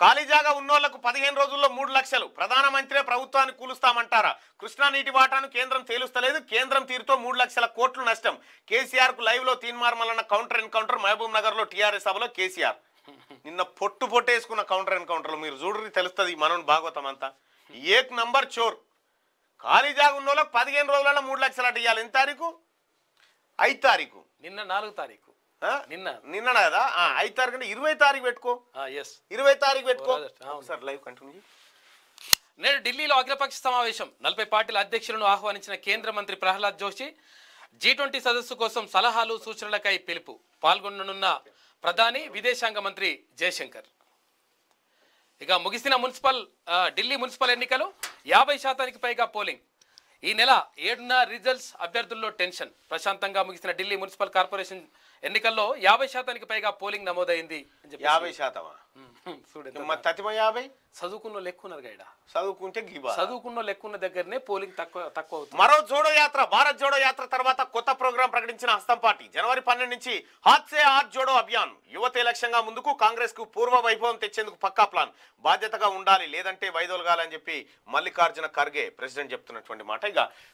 ఖాళీ జాగా ఉన్నోళ్లకు పదిహేను రోజుల్లో మూడు లక్షలు ప్రధానమంత్రి ప్రభుత్వాన్ని కూలుస్తామంటారా కృష్ణా నీటి వాటాను కేంద్రం తేలుస్తలేదు కేంద్రం తీరుతో మూడు లక్షల కోట్లు నష్టం కేసీఆర్ కు లైవ్ లో Teenmar Mallanna counter encounter Mahabubnagar లో టీఆర్ఎస్ సభలో కేసీఆర్ నిన్న పొట్టు పొట్టేసుకున్న కౌంటర్ ఎన్కౌంటర్ మీరు చూడరి తెలుస్తుంది మనోని భాగవతం అంతా ఏక్ నంబర్ చోర్ ఖాళీ జాగా ఉన్న వాళ్ళకి పదిహేను రోజులలో మూడు లక్షలు అటు ఇవ్వాలి ఎంత తారీఖు ఐదు తారీఖు నిన్న నాలుగు తారీఖు నిన్న నిన్న కదా ఐదు తారీఖు అంటే ఇరవై తారీఖు పెట్టుకో ఎస్ ఇరవై తారీఖు పెట్టుకో సార్ లైవ్ కంటిన్యూ నేడు ఢిల్లీలో అఖిలపక్ష సమావేశం నలభై పార్టీల అధ్యక్షులను ఆహ్వానించిన కేంద్ర మంత్రి ప్రహ్లాద్ జోషి జీ ట్వంటీ సదస్సు కోసం సలహాలు సూచనలకై పిలుపు పాల్గొననున్న ప్రధాని విదేశాంగ మంత్రి జయశంకర్ ఇక ముగిసిన మున్సిపల్ ఢిల్లీ మున్సిపల్ ఎన్నికలు యాభై శాతానికి పైగా పోలింగ్ ఈ నెల ఏడున రిజల్ట్స్ అభ్యర్థుల్లో టెన్షన్ ప్రశాంతంగా ముగిసిన ఢిల్లీ మున్సిపల్ కార్పొరేషన్ ఎన్నికల్లో యాభై శాతానికి పైగా పోలింగ్ నమోదైంది యాభై శాతమా చూడండి మా తతిమ యాభై చదువుకున్న ఉన్నది గైడ చదువుకుంటే చదువుకున్న ఉన్న దగ్గరనే పోలింగ్ తక్కువ తక్కువ అవుతుంది మరో జోడో యాత్ర భారత్ జోడో యాత్ర తర్వాత కొత్త ప్రోగ్రాం ప్రకటించిన హస్తం పార్టీ జనవరి పన్నెండు నుంచి హాత్ సే హాత్ జోడో అభియాన్ యువత లక్ష్యంగా ముందుకు కాంగ్రెస్ కు పూర్వ వైభవం తెచ్చేందుకు పక్కా ప్లాన్ బాధ్యతగా ఉండాలి లేదంటే వైదొలగాలని చెప్పి మల్లికార్జున ఖర్గే ప్రెసిడెంట్ చెప్తున్నటువంటి మాట ఇక